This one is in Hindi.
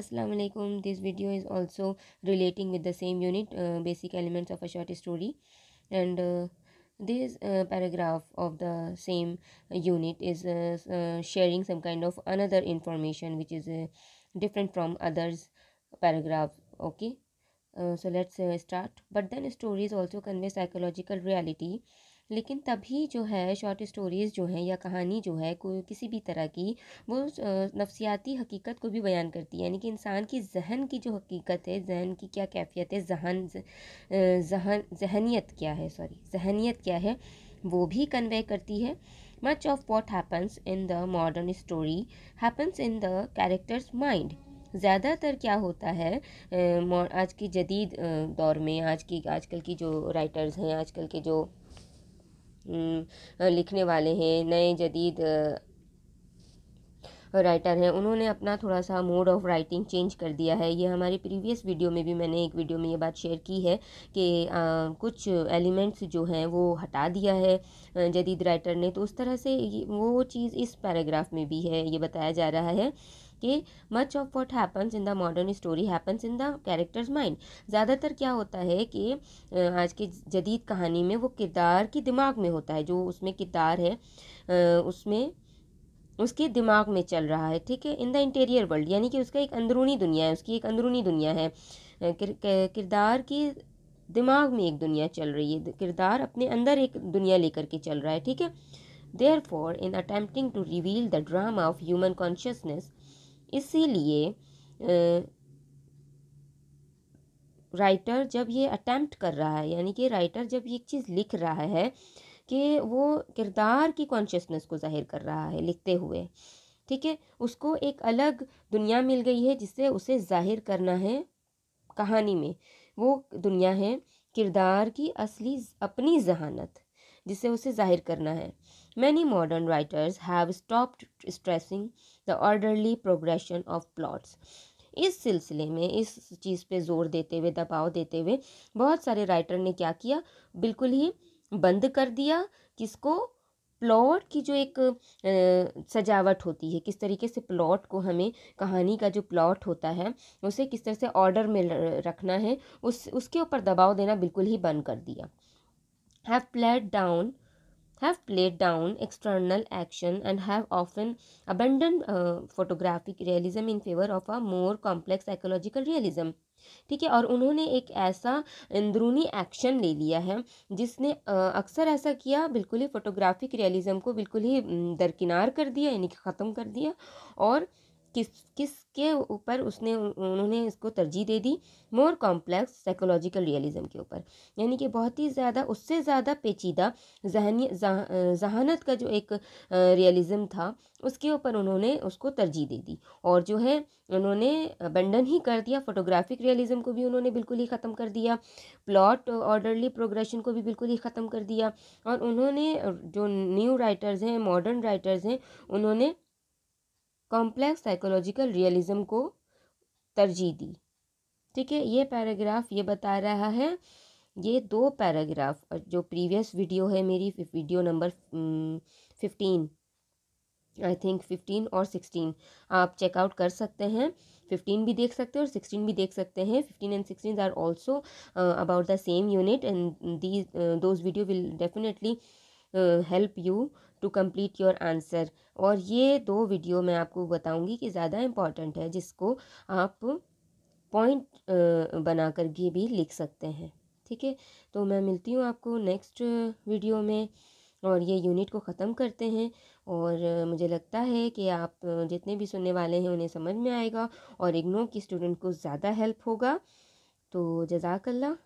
assalamu alaikum this video is also relating with the same unit uh, basic elements of a short story and uh, this uh, paragraph of the same unit is uh, uh, sharing some kind of another information which is uh, different from others paragraph okay so let's start but then stories also convey psychological reality लेकिन तभी जो है शॉर्ट स्टोरीज़ जो हैं या कहानी जो है कोई किसी भी तरह की वो नफसियाती हकीकत को भी बयान करती है यानी कि इंसान की जहन की जो हकीकत है जहन की क्या कैफियत है जहन जहन जहनीत क्या है सॉरी जहनीत क्या है वो भी कन्वे करती है much of what happens in the modern story happens in the characters mind ज़्यादातर क्या होता है आज की जदीद दौर में आज की आजकल की जो राइटर्स हैं आजकल के जो हम्म, लिखने वाले हैं नए जदीद राइटर हैं उन्होंने अपना थोड़ा सा मोड ऑफ राइटिंग चेंज कर दिया है ये हमारी प्रीवियस वीडियो में भी मैंने एक वीडियो में ये बात शेयर की है कि आ, कुछ एलिमेंट्स जो हैं वो हटा दिया है जदीद राइटर ने तो उस तरह से वो चीज़ इस पैराग्राफ में भी है ये बताया जा रहा है कि much of what happens in the modern story happens in the characters mind ज़्यादातर क्या होता है कि आज के जदीद कहानी में वो किरदार के दिमाग में होता है जो उसमें किरदार है उसमें उसके दिमाग में चल रहा है ठीक है इन द इंटीरियर वर्ल्ड यानी कि उसका एक अंदरूनी दुनिया है उसकी एक अंदरूनी दुनिया है किरदार की दिमाग में एक दुनिया चल रही है किरदार अपने अंदर एक दुनिया लेकर के चल रहा है ठीक है there for in attempting to reveal the drama of human consciousness इसीलिए राइटर जब ये अटैम्प्ट कर रहा है यानी कि राइटर जब ये चीज़ लिख रहा है कि वो किरदार की कॉन्शियसनेस को ज़ाहिर कर रहा है लिखते हुए ठीक है उसको एक अलग दुनिया मिल गई है जिसे उसे ज़ाहिर करना है कहानी में वो दुनिया है किरदार की असली अपनी जहानत जिसे उसे जाहिर करना है many modern writers have stop stressing the orderly progression of plots इस सिलसिले में इस चीज़ पे जोर देते हुए दबाव देते हुए बहुत सारे राइटर ने क्या किया बिल्कुल ही बंद कर दिया किसको प्लॉट की जो एक सजावट होती है किस तरीके से प्लॉट को हमें कहानी का जो प्लॉट होता है उसे किस तरह से ऑर्डर में रखना है उस उसके ऊपर दबाव देना बिल्कुल ही बंद कर दिया have plate down have plate down external action and have often abandon photographic realism in favour of a more complex psychological realism ठीक है और उन्होंने एक ऐसा अंदरूनी एक्शन ले लिया है जिसने अक्सर ऐसा किया बिल्कुल ही फोटोग्राफिक रियलिज़म को बिल्कुल ही दरकिनार कर दिया यानी कि ख़त्म कर दिया और किस किस के ऊपर उसने उन्होंने इसको तरजीह दे दी मोर कॉम्प्लेक्स साइकोलॉजिकल रियलिज़म के ऊपर यानी कि बहुत ही ज़्यादा उससे ज़्यादा पेचीदा जहनी जहानत का जो एक रियलिज़म था उसके ऊपर उन्होंने उसको तरजीह दे दी और जो है उन्होंने बंडन ही कर दिया फोटोग्राफिक रियलिज़म को भी उन्होंने बिल्कुल ही ख़त्म कर दिया प्लॉट ऑर्डरली प्रोग्रेशन को भी बिल्कुल ही ख़त्म कर दिया और उन्होंने जो न्यू राइटर्स हैं मॉडर्न राइटर्स हैं उन्होंने कॉम्प्लेक्स साइकोलॉजिकल रियलिज्म को तरजीह दी ठीक है ये पैराग्राफ ये बता रहा है ये दो पैराग्राफ जो प्रीवियस वीडियो है मेरी video number fifteen I think fifteen और सिक्सटीन आप चेकआउट कर सकते हैं फिफ्टीन भी देख सकते हैं और सिक्सटीन भी देख सकते हैं fifteen and sixteen are also about the same unit and these those videos will definitely help you to complete your answer और ये दो वीडियो मैं आपको बताऊंगी कि ज़्यादा इम्पॉर्टेंट है जिसको आप पॉइंट बना कर भी लिख सकते हैं ठीक है तो मैं मिलती हूँ आपको नेक्स्ट वीडियो में और ये यूनिट को ख़त्म करते हैं और मुझे लगता है कि आप जितने भी सुनने वाले हैं उन्हें समझ में आएगा और इग्नो की स्टूडेंट को ज़्यादा हेल्प होगा तो जजाकल्ला